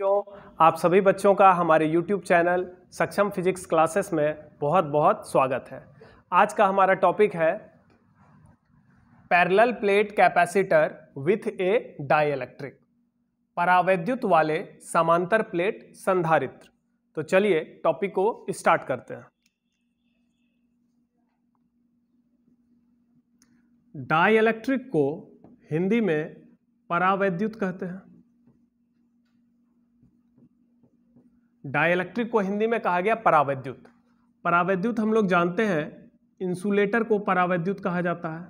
बच्चों आप सभी बच्चों का हमारे YouTube channel Saksham physics classes में बहुत बहुत स्वागत है आज का हमारा टॉपिक है parallel plate capacitor with a dielectric परावैद्युत वाले समांतर प्लेट संधारित्र तो चलिए टॉपिक को स्टार्ट करते हैं डाइइलेक्ट्रिक को हिंदी में परावैद्युत कहते हैं डायलैक्ट्रिक को हिंदी में कहा गया परावैद्युत परावैद्युत हम लोग जानते हैं इंसुलेटर को परावैद्युत कहा जाता है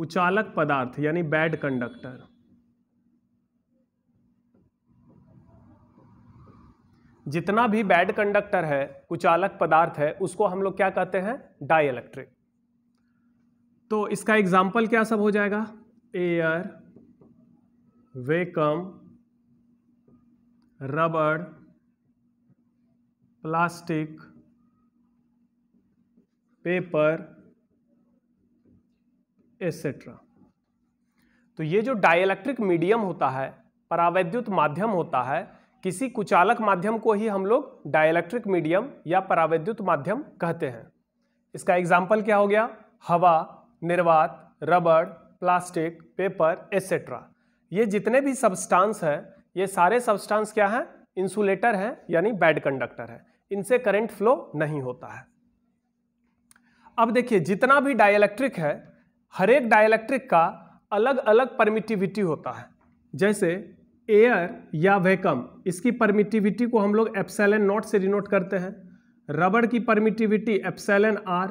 उचालक पदार्थ यानी बैड कंडक्टर जितना भी बैड कंडक्टर है उचालक पदार्थ है उसको हम लोग क्या कहते हैं डायलैक्ट्रिक तो इसका एग्जाम्पल क्या सब हो जाएगा एयर वेकम रबड़ प्लास्टिक पेपर एसेट्रा तो ये जो डायलैक्ट्रिक मीडियम होता है परावैद्युत माध्यम होता है किसी कुचालक माध्यम को ही हम लोग डायलैक्ट्रिक मीडियम या परावैद्युत माध्यम कहते हैं इसका एग्जाम्पल क्या हो गया हवा निर्वात रबड़ प्लास्टिक पेपर एसेट्रा ये जितने भी सब्सटेंस हैं ये सारे सब्सटेंस क्या हैं इंसुलेटर हैं यानी बैड कंडक्टर है इनसे करंट फ्लो नहीं होता है अब देखिए जितना भी डायलैक्ट्रिक है हर एक डायलैक्ट्रिक का अलग अलग परमिटिविटी होता है जैसे एयर या वैकम इसकी परमिटिविटी को हम लोग एप्सैलन नॉट से डिनोट करते हैं रबड़ की परमिटिविटी एप्सैलन आर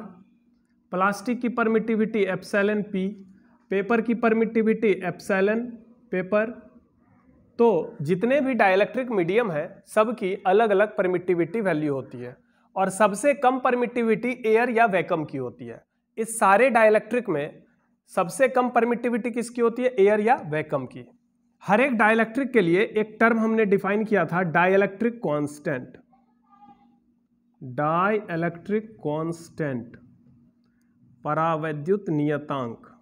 प्लास्टिक की परमिटिविटी एप्सैलन पी पेपर की परमिटिविटी एप्सैलन पेपर तो जितने भी डायलैक्ट्रिक मीडियम हैं सब की अलग अलग परमिटिविटी वैल्यू होती है और सबसे कम परमिटिविटी एयर या वैकम की होती है इस सारे डायलैक्ट्रिक में सबसे कम परमिटिविटी किसकी होती है एयर या वैकम की हर एक डायलैक्ट्रिक के लिए एक टर्म हमने डिफाइन किया था डायलैक्ट्रिक कॉन्स्टेंट डायलैक्ट्रिक कॉन्स्टेंट परावैद्युत नियतांक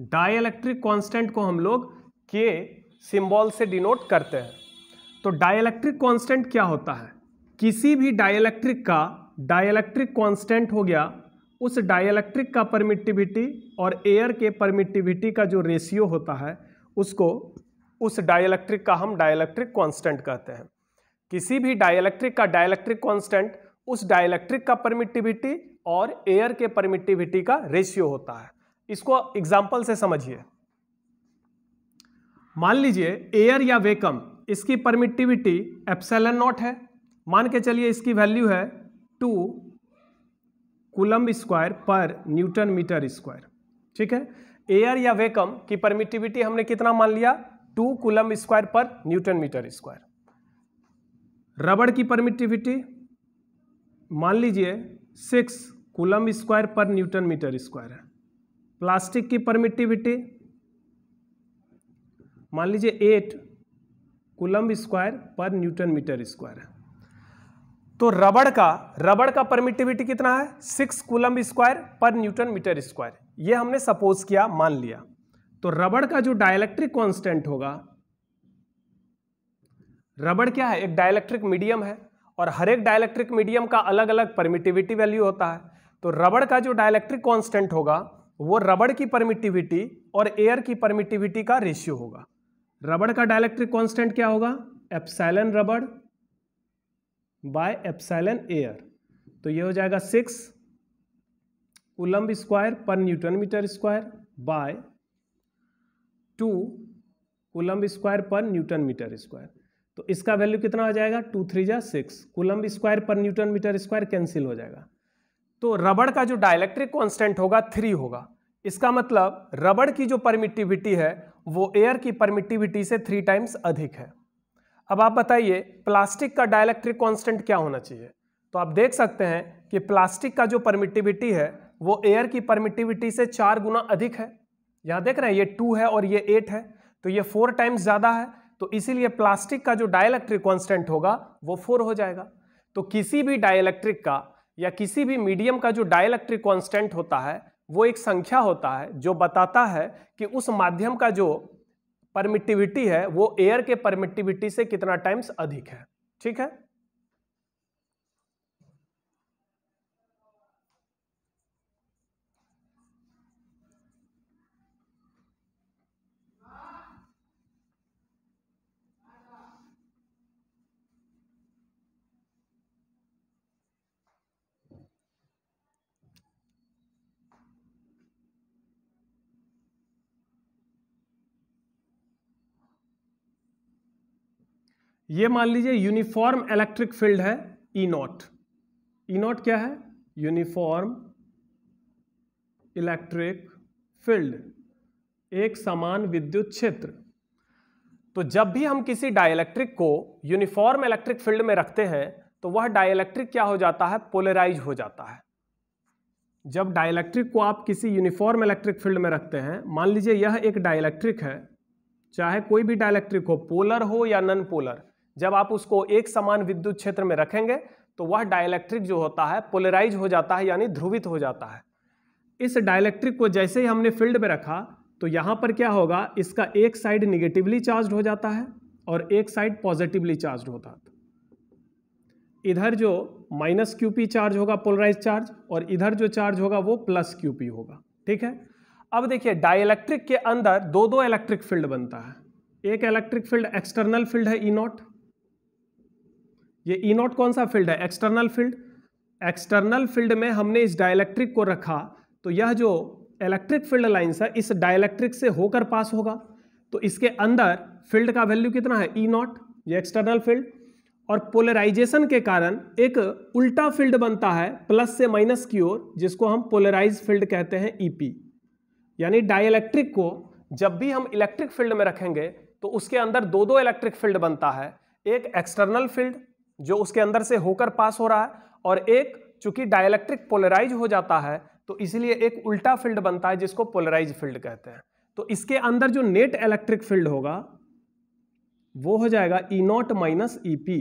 डायलैक्ट्रिक कांस्टेंट को हम लोग के सिंबल से डिनोट करते हैं तो डायलैक्ट्रिक कांस्टेंट क्या होता है किसी भी डायलैक्ट्रिक का डायलैक्ट्रिक कांस्टेंट हो गया उस डायलैक्ट्रिक का परमिटिविटी और एयर के परमिटिविटी का जो रेशियो होता है उसको उस डायलैक्ट्रिक का हम डायलैक्ट्रिक कांस्टेंट कहते हैं किसी भी डायलैक्ट्रिक का डायलैक्ट्रिक कांस्टेंट उस डायलैक्ट्रिक का परमिटिविटी और एयर के परमिटिविटी का रेशियो होता है इसको एग्जाम्पल से समझिए मान लीजिए एयर या वेकम इसकी परमिटिविटी एप्सेलन नॉट है मान के चलिए इसकी वैल्यू है टू कुलम स्क्वायर पर न्यूटन मीटर स्क्वायर ठीक है एयर या वेकम की परमिटिविटी हमने कितना मान लिया टू कुलम स्क्वायर पर न्यूटन मीटर स्क्वायर रबड़ की परमिटिविटी मान लीजिए सिक्स कुलम स्क्वायर पर न्यूटन मीटर स्क्वायर है प्लास्टिक की परमिटिविटी मान लीजिए एट कुलम स्क्वायर पर न्यूटन मीटर स्क्वायर है तो रबड़ का रबड़ का परमिटिविटी कितना है सिक्स कुलम स्क्वायर पर न्यूटन मीटर स्क्वायर ये हमने सपोज किया मान लिया तो रबड़ का जो डायलैक्ट्रिक कांस्टेंट होगा रबड़ क्या है एक डायलैक्ट्रिक मीडियम है और हर एक डायलैक्ट्रिक मीडियम का अलग अलग परमिटिविटी वैल्यू होता है तो रबड़ का जो डायलैक्ट्रिक कांस्टेंट होगा वो रबड़ की परमिटिविटी और एयर की परमिटिविटी का रेशियो होगा रबड़ का डायलैक्ट्रिक कांस्टेंट क्या होगा एप्सैलन रबड़ बाय एप्सैलन एयर तो ये हो जाएगा सिक्स उलम्ब स्क्वायर पर newton metre square by two coulomb square पर न्यूटन मीटर स्क्वायर तो इसका वैल्यू कितना हो जाएगा टू थ्री जा सिक्स कुलम्ब स्क्वायर पर न्यूटन मीटर स्क्वायर कैंसिल हो जाएगा तो रबड़ का जो डायलैक्ट्रिक कांस्टेंट होगा थ्री होगा इसका मतलब रबड़ की जो परमिटिविटी है वो एयर की परमिटिविटी से थ्री टाइम्स अधिक है अब आप बताइए प्लास्टिक का डायलैक्ट्रिक कांस्टेंट क्या होना चाहिए तो आप देख सकते हैं कि प्लास्टिक का जो परमिटिविटी है वो एयर की परमिटिविटी से चार गुना अधिक है यहाँ देख रहे हैं ये टू है और ये एट है तो ये फोर टाइम्स ज़्यादा है तो इसीलिए प्लास्टिक का जो डायलैक्ट्रिक कॉन्स्टेंट होगा वो फोर हो जाएगा तो किसी भी डायलैक्ट्रिक का या किसी भी मीडियम का जो डायलैक्ट्रिक कॉन्स्टेंट होता है वो एक संख्या होता है जो बताता है कि उस माध्यम का जो परमिटिविटी है वो एयर के परमिटिविटी से कितना टाइम्स अधिक है ठीक है ये मान लीजिए यूनिफॉर्म इलेक्ट्रिक फील्ड है ई नॉट ई नॉट क्या है यूनिफॉर्म इलेक्ट्रिक फील्ड एक समान विद्युत क्षेत्र तो जब भी हम किसी डायलेक्ट्रिक को यूनिफॉर्म इलेक्ट्रिक फील्ड में रखते हैं तो वह डायलैक्ट्रिक क्या हो जाता है पोलराइज हो जाता है जब डायलेक्ट्रिक को आप किसी यूनिफॉर्म इलेक्ट्रिक फील्ड में रखते हैं मान लीजिए यह एक डायलेक्ट्रिक है चाहे कोई भी डायलेक्ट्रिक हो पोलर हो या नन पोलर जब आप उसको एक समान विद्युत क्षेत्र में रखेंगे तो वह डायलैक्ट्रिक जो होता है पोलराइज हो जाता है यानी ध्रुवित हो जाता है इस डायलैक्ट्रिक को जैसे ही हमने फील्ड में रखा तो यहाँ पर क्या होगा इसका एक साइड निगेटिवली चार्ज हो जाता है और एक साइड पॉजिटिवली चार्ज होता है इधर जो माइनस क्यू पी चार्ज होगा पोलराइज चार्ज और इधर जो चार्ज होगा वो प्लस क्यू पी होगा ठीक है अब देखिए डायलैक्ट्रिक के अंदर दो दो इलेक्ट्रिक फील्ड बनता है एक इलेक्ट्रिक फील्ड एक्सटर्नल फील्ड है ई e नॉट ये ई नॉट कौन सा फील्ड है एक्सटर्नल फील्ड एक्सटर्नल फील्ड में हमने इस डायलैक्ट्रिक को रखा तो यह जो इलेक्ट्रिक फील्ड लाइन्स है इस डायलैक्ट्रिक से होकर पास होगा तो इसके अंदर फील्ड का वैल्यू कितना है ई नॉट ये एक्सटर्नल फील्ड और पोलराइजेशन के कारण एक उल्टा फील्ड बनता है प्लस से माइनस की ओर जिसको हम पोलराइज फील्ड कहते हैं ईपी e यानी डायलैक्ट्रिक को जब भी हम इलेक्ट्रिक फील्ड में रखेंगे तो उसके अंदर दो दो इलेक्ट्रिक फील्ड बनता है एक एक्सटर्नल फील्ड जो उसके अंदर से होकर पास हो रहा है और एक चूंकि डायलैक्ट्रिक पोलराइज हो जाता है तो इसलिए एक उल्टा फील्ड बनता है जिसको पोलराइज फील्ड कहते हैं तो इसके अंदर जो नेट इलेक्ट्रिक फील्ड होगा वो हो जाएगा E naught minus E P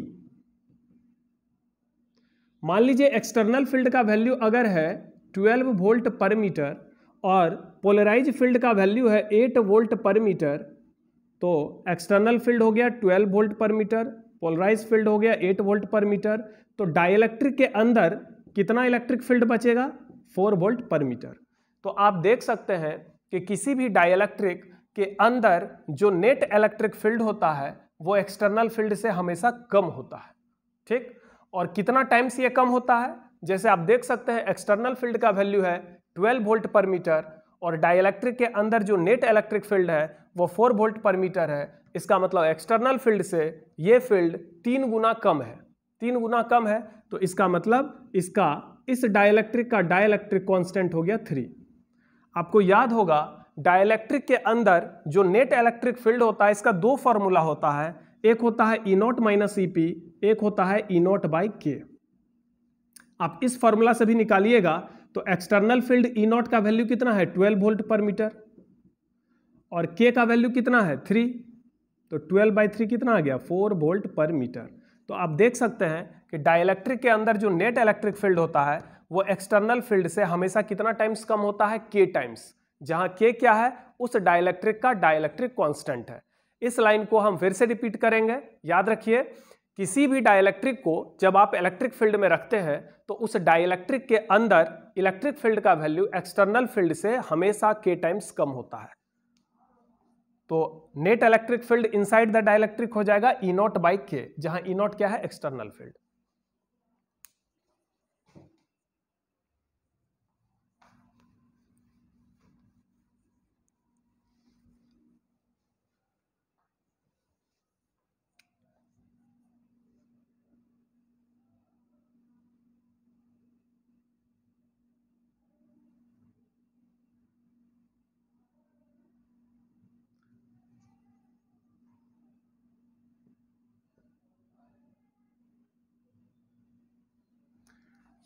मान लीजिए एक्सटर्नल फील्ड का वैल्यू अगर है 12 वोल्ट पर मीटर और पोलराइज फील्ड का वैल्यू है 8 वोल्ट पर मीटर तो एक्सटर्नल फील्ड हो गया 12 वोल्ट पर मीटर पोलराइज फील्ड हो गया एट वोल्ट पर मीटर तो डाइलेक्ट्रिक के अंदर कितना इलेक्ट्रिक फील्ड बचेगा फोर वोल्ट पर मीटर तो आप देख सकते हैं कि किसी भी डाइलेक्ट्रिक के अंदर जो नेट इलेक्ट्रिक फील्ड होता है वो एक्सटर्नल फील्ड से हमेशा कम होता है ठीक और कितना टाइम्स ये कम होता है जैसे आप देख सकते हैं एक्सटर्नल फील्ड का वैल्यू है 12 वोल्ट पर मीटर और डाइलेक्ट्रिक के अंदर जो नेट इलेक्ट्रिक फील्ड है वो फोर वोल्ट पर मीटर है इसका मतलब एक्सटर्नल फील्ड से ये फील्ड तीन गुना कम है तीन गुना कम है तो इसका मतलब इसका इस डायलैक्ट्रिक का डायलैक्ट्रिक कांस्टेंट हो गया थ्री आपको याद होगा डायलैक्ट्रिक के अंदर जो नेट इलेक्ट्रिक फील्ड होता है इसका दो फॉर्मूला होता है एक होता है E naught minus E P एक होता है ई नॉट बाई के आप इस फॉर्मूला से भी निकालिएगा तो एक्सटर्नल फील्ड ई नॉट का वैल्यू कितना है ट्वेल्व वोल्ट पर मीटर और के का वैल्यू कितना है थ्री तो ट्वेल्व बाई थ्री कितना आ गया फोर वोल्ट पर मीटर तो आप देख सकते हैं कि डाइलेक्ट्रिक के अंदर जो नेट इलेक्ट्रिक फील्ड होता है वो एक्सटर्नल फील्ड से हमेशा कितना टाइम्स कम होता है के टाइम्स जहाँ के क्या है उस डायलैक्ट्रिक का डायलैक्ट्रिक कांस्टेंट है इस लाइन को हम फिर से रिपीट करेंगे याद रखिए किसी भी डायलैक्ट्रिक को जब आप इलेक्ट्रिक फील्ड में रखते हैं तो उस डायलैक्ट्रिक के अंदर इलेक्ट्रिक फील्ड का वैल्यू एक्सटर्नल फील्ड से हमेशा के टाइम्स कम होता है तो net electric field inside the dielectric हो जाएगा ई नॉट बाई के जहां ई e नॉट क्या है एक्सटर्नल फील्ड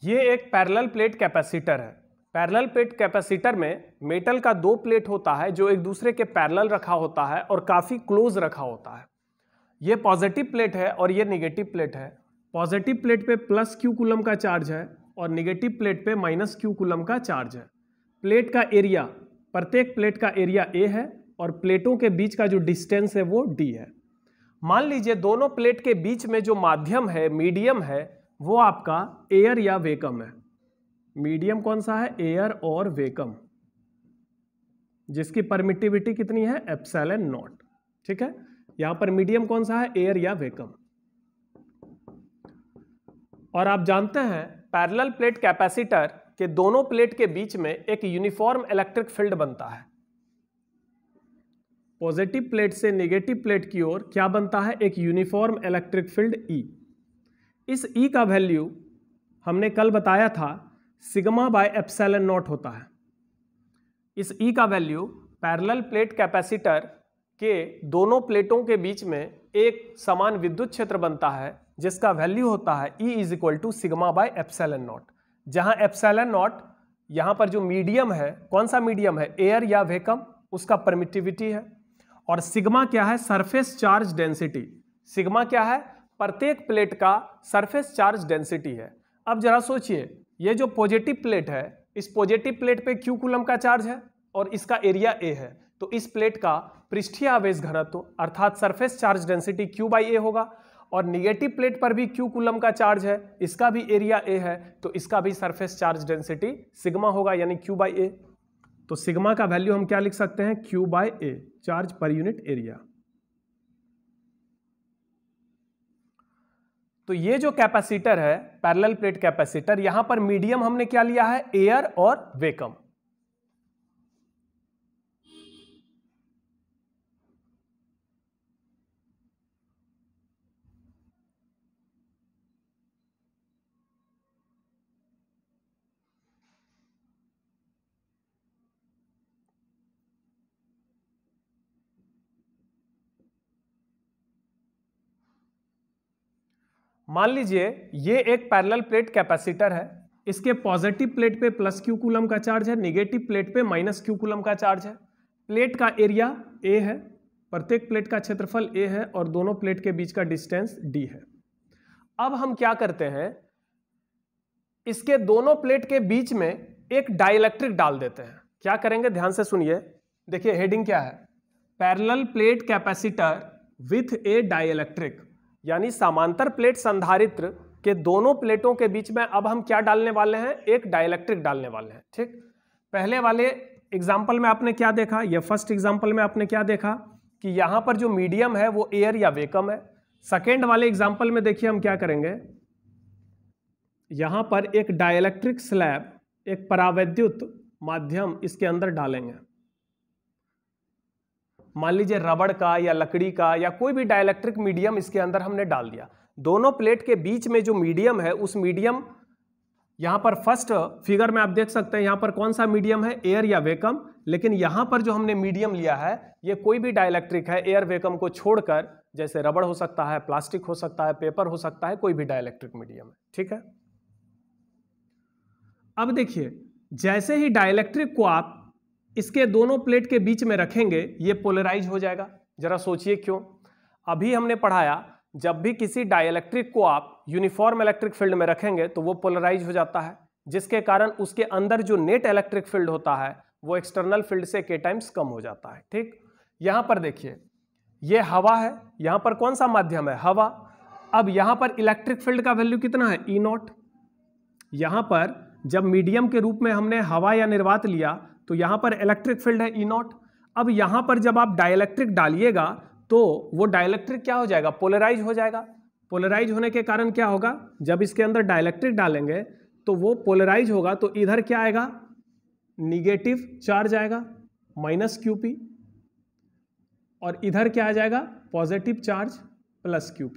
ये एक पैरेलल प्लेट कैपेसिटर है पैरेलल प्लेट कैपेसिटर में मेटल का दो प्लेट होता है जो एक दूसरे के पैरेलल रखा होता है और काफ़ी क्लोज रखा होता है ये पॉजिटिव प्लेट है और ये निगेटिव प्लेट है पॉजिटिव प्लेट पे प्लस क्यू कुलम का चार्ज है और निगेटिव प्लेट पे माइनस क्यू कुलम का चार्ज है प्लेट का एरिया प्रत्येक प्लेट का एरिया ए है और प्लेटों के बीच का जो डिस्टेंस है वो डी है मान लीजिए दोनों प्लेट के बीच में जो माध्यम है मीडियम है वो आपका एयर या वेकम है मीडियम कौन सा है एयर और वेकम जिसकी परमिटिविटी कितनी है एप्सल नॉट ठीक है यहां पर मीडियम कौन सा है एयर या वेकम और आप जानते हैं पैरेलल प्लेट कैपेसिटर के दोनों प्लेट के बीच में एक यूनिफॉर्म इलेक्ट्रिक फील्ड बनता है पॉजिटिव प्लेट से नेगेटिव प्लेट की ओर क्या बनता है एक uniform electric field E e. इस ई e का वैल्यू हमने कल बताया था सिग्मा बाय एप्सलन नॉट होता है इस ई e का वैल्यू पैरेलल प्लेट कैपेसिटर के दोनों प्लेटों के बीच में एक समान विद्युत क्षेत्र बनता है जिसका वैल्यू होता है E is equal to sigma by epsilon naught जहाँ एप्सलन नॉट यहाँ पर जो मीडियम है कौन सा मीडियम है एयर या वेकम उसका परमिटिविटी है और सिग्मा क्या है सरफेस चार्ज डेंसिटी सिग्मा क्या है प्रत्येक प्लेट का सरफेस चार्ज डेंसिटी है अब जरा सोचिए ये जो पॉजिटिव प्लेट है इस पॉजिटिव प्लेट पे क्यू कुलम का चार्ज है और इसका एरिया ए है तो इस प्लेट का पृष्ठीय आवेश घनत्व अर्थात surface charge density Q by A होगा और निगेटिव प्लेट पर भी क्यू कुलम का चार्ज है इसका भी एरिया ए है तो इसका भी सरफेस चार्ज डेंसिटी सिग्मा होगा यानी क्यू बाई ए तो सिग्मा का वैल्यू हम क्या लिख सकते हैं Q by A charge per unit area तो ये जो कैपेसिटर है पैरेलल प्लेट कैपेसिटर यहां पर मीडियम हमने क्या लिया है एयर और वेकम मान लीजिए ये एक पैरेलल प्लेट कैपेसिटर है इसके पॉजिटिव प्लेट पे प्लस क्यू कूलम का चार्ज है निगेटिव प्लेट पे माइनस क्यू कूलम का चार्ज है प्लेट का एरिया ए है प्रत्येक प्लेट का क्षेत्रफल ए है और दोनों प्लेट के बीच का डिस्टेंस डी है अब हम क्या करते हैं इसके दोनों प्लेट के बीच में एक डाइलेक्ट्रिक डाल देते हैं क्या करेंगे ध्यान से सुनिए देखिए हेडिंग क्या है parallel plate capacitor with a dielectric यानी समांतर प्लेट संधारित्र के दोनों प्लेटों के बीच में अब हम क्या डालने वाले हैं एक डायलैक्ट्रिक डालने वाले हैं ठीक पहले वाले एग्जाम्पल में आपने क्या देखा यह फर्स्ट एग्जाम्पल में आपने क्या देखा कि यहाँ पर जो मीडियम है वो एयर या वेकम है सेकेंड वाले एग्जाम्पल में देखिए हम क्या करेंगे यहाँ पर एक डायलैक्ट्रिक स्लैब एक परावैद्युत माध्यम इसके अंदर डालेंगे मान लीजिए रबड़ का या लकड़ी का या कोई भी डायलैक्ट्रिक मीडियम इसके अंदर हमने डाल दिया दोनों प्लेट के बीच में जो मीडियम है उस मीडियम यहाँ पर फर्स्ट फिगर में आप देख सकते हैं यहाँ पर कौन सा मीडियम है एयर या वेकम लेकिन यहाँ पर जो हमने मीडियम लिया है ये कोई भी डायलैक्ट्रिक है एयर वेकम को छोड़कर जैसे रबड़ हो सकता है प्लास्टिक हो सकता है पेपर हो सकता है कोई भी डायलैक्ट्रिक मीडियम है ठीक है अब देखिए जैसे ही डायलैक्ट्रिक को आप इसके दोनों प्लेट के बीच में रखेंगे ये पोलराइज हो जाएगा जरा सोचिए क्यों अभी हमने पढ़ाया जब भी किसी डाइलेक्ट्रिक को आप यूनिफॉर्म इलेक्ट्रिक फील्ड में रखेंगे तो वो पोलराइज हो जाता है जिसके कारण उसके अंदर जो नेट इलेक्ट्रिक फील्ड होता है वो एक्सटर्नल फील्ड से के टाइम्स कम हो जाता है ठीक यहाँ पर देखिए ये हवा है यहाँ पर कौन सा माध्यम है हवा अब यहाँ पर इलेक्ट्रिक फील्ड का वैल्यू कितना है ई e नॉट यहाँ पर जब मीडियम के रूप में हमने हवा या निर्वात लिया तो यहाँ पर इलेक्ट्रिक फील्ड है ई e नॉट अब यहाँ पर जब आप डायलैक्ट्रिक डालिएगा तो वो डायलैक्ट्रिक क्या हो जाएगा पोलराइज हो जाएगा पोलराइज होने के कारण क्या होगा जब इसके अंदर डायलैक्ट्रिक डालेंगे तो वो पोलराइज होगा तो इधर क्या आएगा निगेटिव चार्ज आएगा माइनस क्यू और इधर क्या आ जाएगा पॉजिटिव चार्ज प्लस क्यू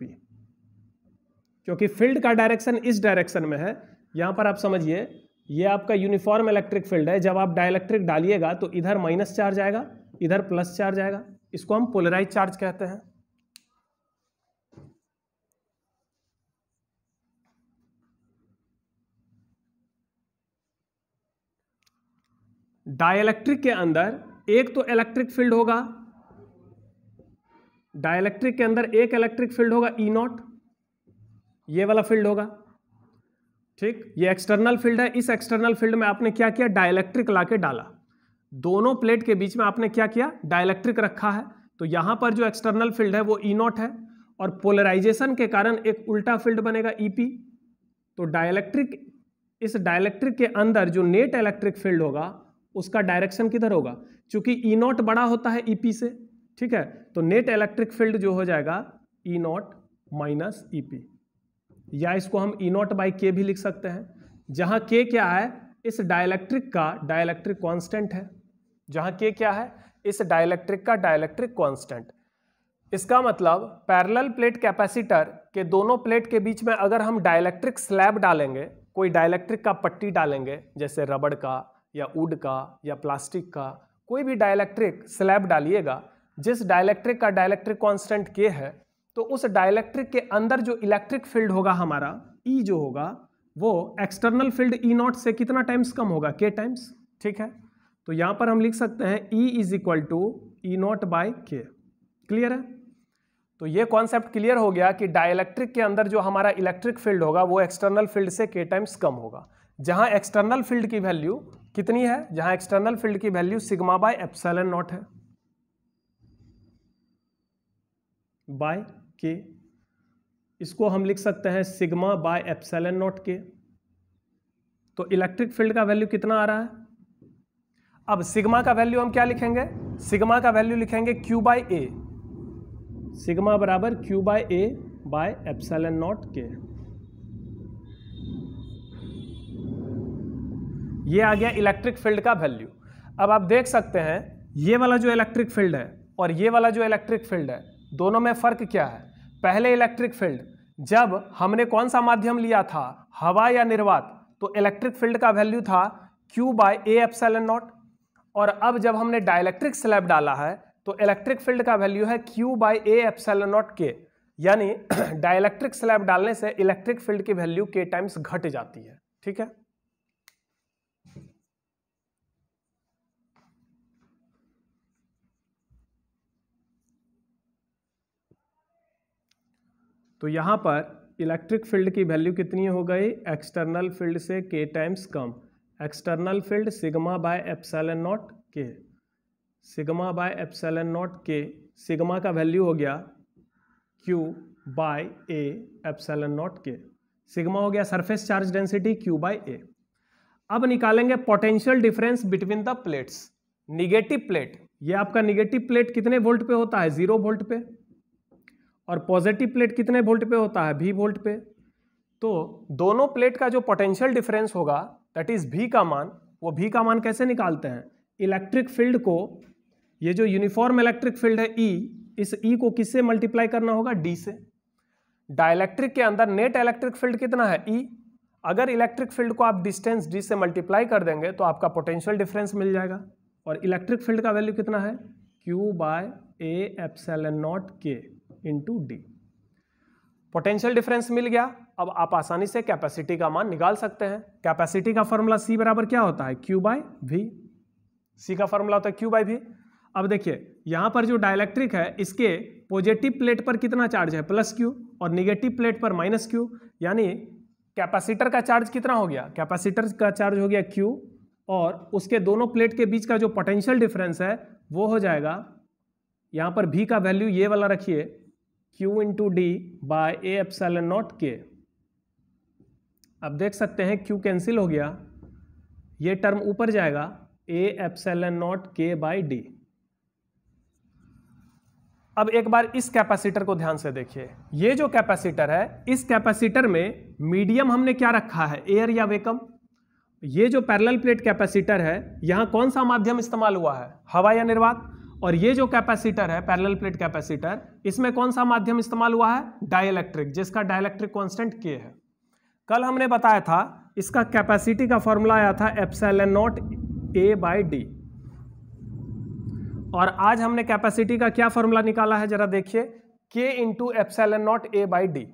क्योंकि फील्ड का डायरेक्शन इस डायरेक्शन में है यहाँ पर आप समझिए ये आपका यूनिफॉर्म इलेक्ट्रिक फील्ड है जब आप डायलैक्ट्रिक डालिएगा तो इधर माइनस चार्ज आएगा इधर प्लस चार्ज आएगा इसको हम पोलराइज चार्ज कहते हैं डायलैक्ट्रिक के अंदर एक तो इलेक्ट्रिक फील्ड होगा डायलैक्ट्रिक के अंदर एक इलेक्ट्रिक फील्ड होगा ई e नॉट ये वाला फील्ड होगा ठीक ये एक्सटर्नल फील्ड है इस एक्सटर्नल फील्ड में आपने क्या किया डायलैक्ट्रिक ला के डाला दोनों प्लेट के बीच में आपने क्या किया डायलैक्ट्रिक रखा है तो यहाँ पर जो एक्सटर्नल फील्ड है वो ई नॉट है और पोलराइजेशन के कारण एक उल्टा फील्ड बनेगा ईपी e तो डायलैक्ट्रिक इस डायलैक्ट्रिक के अंदर जो नेट इलेक्ट्रिक फील्ड होगा उसका डायरेक्शन किधर होगा क्योंकि ई नॉट बड़ा होता है ईपी e से ठीक है तो नेट इलेक्ट्रिक फील्ड जो हो जाएगा E naught minus E P या इसको हम ई नॉट बाई के भी लिख सकते हैं जहाँ के क्या है इस डायलैक्ट्रिक का डायलैक्ट्रिक कांस्टेंट है जहाँ के क्या है इस डायलैक्ट्रिक का डायलैक्ट्रिक कांस्टेंट इसका मतलब पैरेलल प्लेट कैपेसिटर के दोनों प्लेट के बीच में अगर हम डायलैक्ट्रिक स्लैब डालेंगे कोई डायलैक्ट्रिक का पट्टी डालेंगे जैसे रबड़ का या वुड का या प्लास्टिक का कोई भी डायलैक्ट्रिक स्लैब डालिएगा जिस डायलैक्ट्रिक का डायलैक्ट्रिक कांस्टेंट के है तो उस डायलैक्ट्रिक के अंदर जो इलेक्ट्रिक फील्ड होगा हमारा ई e जो होगा वो एक्सटर्नल फील्ड ई नॉट से कितना टाइम्स कम होगा के टाइम्स ठीक है तो यहां पर हम लिख सकते हैं E is equal to E naught by K clear है तो ये कॉन्सेप्ट क्लियर हो गया कि डायलैक्ट्रिक के अंदर जो हमारा इलेक्ट्रिक फील्ड होगा वो एक्सटर्नल फील्ड से के टाइम्स कम होगा जहां एक्सटर्नल फील्ड की वैल्यू कितनी है जहां एक्सटर्नल फील्ड की value sigma by epsilon naught है बाय के इसको हम लिख सकते हैं सिग्मा बाय एप्सलन नॉट के तो इलेक्ट्रिक फील्ड का वैल्यू कितना आ रहा है अब सिग्मा का वैल्यू हम क्या लिखेंगे सिग्मा का वैल्यू लिखेंगे क्यू बाय ए सिग्मा बराबर Q by A by epsilon naught K ये आ गया इलेक्ट्रिक फील्ड का वैल्यू अब आप देख सकते हैं ये वाला जो इलेक्ट्रिक फील्ड है और ये वाला जो इलेक्ट्रिक फील्ड है दोनों में फ़र्क क्या है पहले इलेक्ट्रिक फील्ड जब हमने कौन सा माध्यम लिया था हवा या निर्वात तो इलेक्ट्रिक फील्ड का वैल्यू था Q by A epsilon naught और अब जब हमने डायलैक्ट्रिक स्लैब डाला है तो इलेक्ट्रिक फील्ड का वैल्यू है Q by A epsilon naught K यानी डायलैक्ट्रिक स्लैब डालने से इलेक्ट्रिक फील्ड की वैल्यू के टाइम्स घट जाती है ठीक है तो यहाँ पर इलेक्ट्रिक फील्ड की वैल्यू कितनी हो गई एक्सटर्नल फील्ड से के टाइम्स कम external field sigma by epsilon naught K sigma by epsilon naught K sigma का वैल्यू हो गया Q by A epsilon naught K sigma हो गया surface charge density Q by A अब निकालेंगे potential difference between the plates negative plate ये आपका negative plate कितने वोल्ट पे होता है जीरो वोल्ट पे और पॉजिटिव प्लेट कितने वोल्ट पे होता है वी वोल्ट पे तो दोनों प्लेट का जो पोटेंशियल डिफरेंस होगा दैट इज़ वी का मान वो वी का मान कैसे निकालते हैं इलेक्ट्रिक फील्ड को ये जो यूनिफॉर्म इलेक्ट्रिक फील्ड है ई e, इस ई e को किससे मल्टीप्लाई करना होगा डी से डायलैक्ट्रिक के अंदर नेट इलेक्ट्रिक फील्ड कितना है ई e. अगर इलेक्ट्रिक फील्ड को आप डिस्टेंस डी से मल्टीप्लाई कर देंगे तो आपका पोटेंशियल डिफरेंस मिल जाएगा और इलेक्ट्रिक फील्ड का वैल्यू कितना है Q by A epsilon naught K into D potential difference मिल गया अब आप आसानी से कैपेसिटी का मान निकाल सकते हैं कैपेसिटी का फॉर्मूला सी बराबर क्या होता है क्यू बाई वी सी का फॉर्मूला होता है क्यू बाई वी अब देखिए यहाँ पर जो डायलैक्ट्रिक है इसके पॉजिटिव प्लेट पर कितना चार्ज है प्लस क्यू और निगेटिव प्लेट पर माइनस क्यू यानी कैपेसिटर का चार्ज कितना हो गया कैपेसिटर का चार्ज हो गया क्यू और उसके दोनों प्लेट के बीच का जो पोटेंशियल डिफरेंस है वो हो जाएगा यहाँ पर भी का वैल्यू ये वाला रखिए Q into D by A epsilon naught K अब देख सकते हैं Q कैंसिल हो गया ये टर्म ऊपर जाएगा ए एन नॉट के बाई डी अब एक बार इस कैपेसिटर को ध्यान से देखिए ये जो कैपेसिटर है इस कैपेसिटर में मीडियम हमने क्या रखा है एयर या वेकम ये जो पैरेलल प्लेट कैपेसिटर है यहां कौन सा माध्यम इस्तेमाल हुआ है हवा या निर्वात और ये जो कैपेसिटर है पैरेलल प्लेट कैपेसिटर इसमें कौन सा माध्यम इस्तेमाल हुआ है डायलेक्ट्रिक जिसका डायलेक्ट्रिक कांस्टेंट के है कल हमने बताया था इसका कैपेसिटी का फॉर्मूला आया था एन नॉट ए बाई डी और आज हमने कैपेसिटी का क्या फॉर्मूला निकाला है जरा देखिए के इंटू एन naught A by D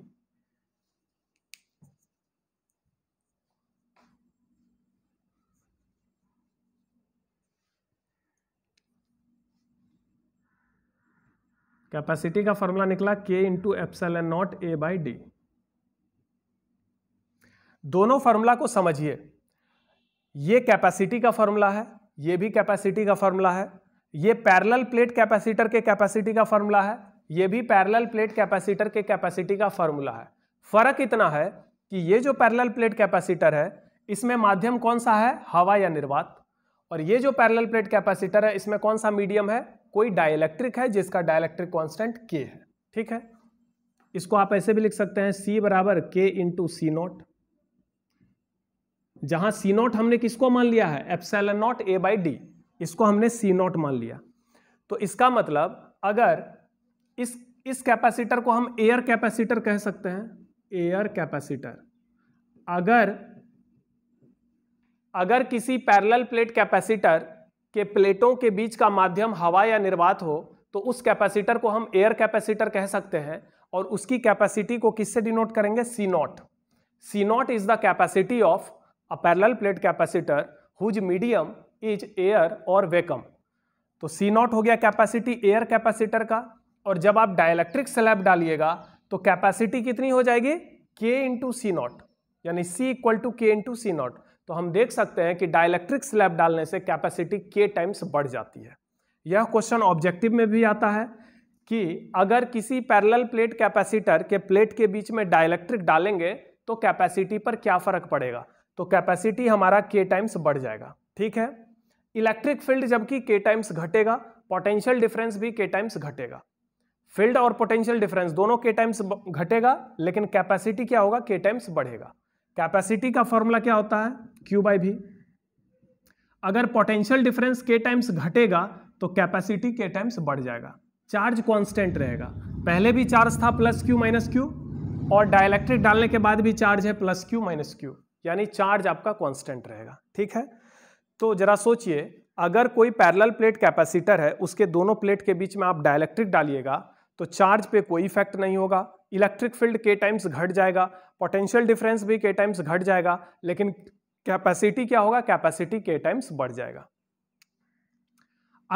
capacity का फॉर्मूला निकला K into epsilon naught A by D दोनों फॉर्मूला को समझिए ये कैपेसिटी का फॉर्मूला है ये भी कैपेसिटी का फॉर्मूला है ये पैरेलल प्लेट कैपेसिटर के कैपेसिटी का फॉर्मूला है ये भी पैरेलल प्लेट कैपेसिटर के कैपेसिटी का फॉर्मूला है फर्क इतना है कि ये जो पैरेलल प्लेट कैपेसिटर है इसमें माध्यम कौन सा है हवा या निर्वात और ये जो पैरेलल प्लेट कैपेसिटर है इसमें कौन सा मीडियम है कोई डायलैक्ट्रिक है जिसका डायलैक्ट्रिक कांस्टेंट के है ठीक है इसको आप ऐसे भी लिख सकते हैं सी बराबर के इंटू सी नॉट जहां सी नॉट हमने किसको मान लिया है epsilon naught A by D इसको हमने सी नॉट मान लिया तो इसका मतलब अगर इस इस कैपेसिटर को हम एयर कैपेसिटर कह सकते हैं एयर कैपेसिटर अगर अगर किसी पैरेलल प्लेट कैपेसिटर के प्लेटों के बीच का माध्यम हवा या निर्वात हो तो उस कैपेसिटर को हम एयर कैपेसिटर कह सकते हैं और उसकी कैपेसिटी को किससे डिनोट करेंगे C naught C naught is the capacity of a parallel plate capacitor whose medium is air और वेकम तो सी नॉट हो गया कैपेसिटी एयर कैपेसिटर का और जब आप डायलैक्ट्रिक स्लैब डालिएगा तो कैपेसिटी कितनी हो जाएगी के इंटू सी नॉट यानी C equal to K into C naught तो हम देख सकते हैं कि डायलैक्ट्रिक स्लैब डालने से कैपेसिटी के टाइम्स बढ़ जाती है यह क्वेश्चन ऑब्जेक्टिव में भी आता है कि अगर किसी पैरेलल प्लेट कैपेसिटर के प्लेट के बीच में डायलैक्ट्रिक डालेंगे तो कैपेसिटी पर क्या फर्क पड़ेगा तो कैपेसिटी हमारा के टाइम्स बढ़ जाएगा ठीक है इलेक्ट्रिक फील्ड जबकि के टाइम्स घटेगा पोटेंशियल डिफरेंस भी के टाइम्स घटेगा फील्ड और पोटेंशियल डिफरेंस दोनों के टाइम्स घटेगा लेकिन कैपेसिटी क्या होगा के टाइम्स बढ़ेगा कैपेसिटी का फॉर्मूला क्या होता है क्यू बाई भी अगर पोटेंशियल डिफरेंस के टाइम्स घटेगा तो कैपेसिटी के टाइम्स बढ़ जाएगा चार्ज कांस्टेंट रहेगा पहले भी चार्ज था प्लस क्यू माइनस क्यू और डायलैक्ट्रिक डालने के बाद भी चार्ज है प्लस क्यू माइनस क्यू यानी चार्ज आपका कांस्टेंट रहेगा ठीक है तो जरा सोचिए अगर कोई पैरेलल प्लेट कैपेसिटर है उसके दोनों प्लेट के बीच में आप डायलैक्ट्रिक डालिएगा तो चार्ज पे कोई इफेक्ट नहीं होगा इलेक्ट्रिक फील्ड के टाइम्स घट जाएगा पोटेंशियल डिफरेंस भी के टाइम्स घट जाएगा लेकिन कैपेसिटी क्या होगा कैपेसिटी के टाइम्स बढ़ जाएगा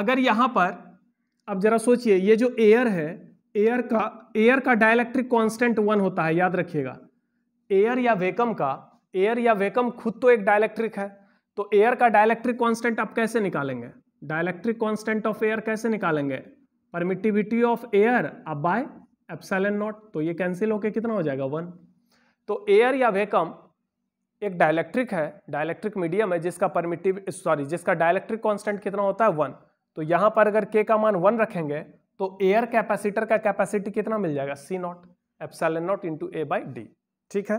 अगर यहां पर अब जरा सोचिए ये जो एयर है एयर का एयर का डायलैक्ट्रिक कांस्टेंट वन होता है याद रखिएगा एयर या वेकम का एयर या वेकम खुद तो एक डायलैक्ट्रिक है तो एयर का डायलैक्ट्रिक कांस्टेंट आप कैसे निकालेंगे डायलैक्ट्रिक कांस्टेंट ऑफ एयर कैसे निकालेंगे परमिटिविटी ऑफ एयर अब बाय एप्सलन नॉट तो ये कैंसिल होकर कितना हो जाएगा वन तो एयर या वेकम एक डायलैक्ट्रिक है डायलैक्ट्रिक मीडियम है जिसका परमिटिव सॉरी जिसका डायलैक्ट्रिक कांस्टेंट कितना होता है वन तो यहाँ पर अगर के का मान वन रखेंगे तो एयर कैपेसिटर का कैपेसिटी कितना मिल जाएगा C naught epsilon naught into A by D ठीक है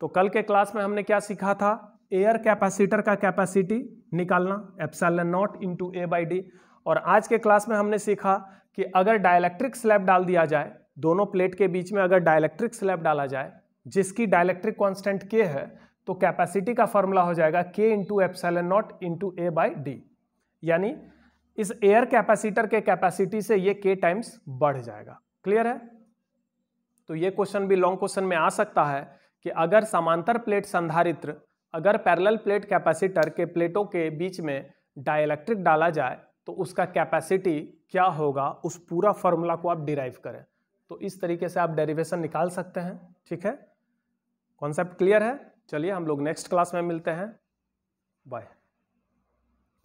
तो कल के क्लास में हमने क्या सीखा था एयर कैपेसिटर का कैपेसिटी निकालना epsilon naught into A by D और आज के क्लास में हमने सीखा कि अगर डायलैक्ट्रिक स्लैब डाल दिया जाए दोनों प्लेट के बीच में अगर डायलैक्ट्रिक स्लैब डाला जाए जिसकी डायलैक्ट्रिक कॉन्स्टेंट के है तो कैपेसिटी का फॉर्मूला हो जाएगा K into epsilon naught into A by D यानी इस एयर कैपेसिटर के कैपेसिटी से ये के टाइम्स बढ़ जाएगा क्लियर है तो ये क्वेश्चन भी लॉन्ग क्वेश्चन में आ सकता है कि अगर समांतर प्लेट संधारित्र अगर पैरेलल प्लेट कैपेसिटर के प्लेटों के बीच में डायलैक्ट्रिक डाला जाए तो उसका कैपेसिटी क्या होगा उस पूरा फॉर्मूला को आप डिराइव करें तो इस तरीके से आप डेरिवेशन निकाल सकते हैं ठीक है कॉन्सेप्ट क्लियर है चलिए हम लोग नेक्स्ट क्लास में मिलते हैं बाय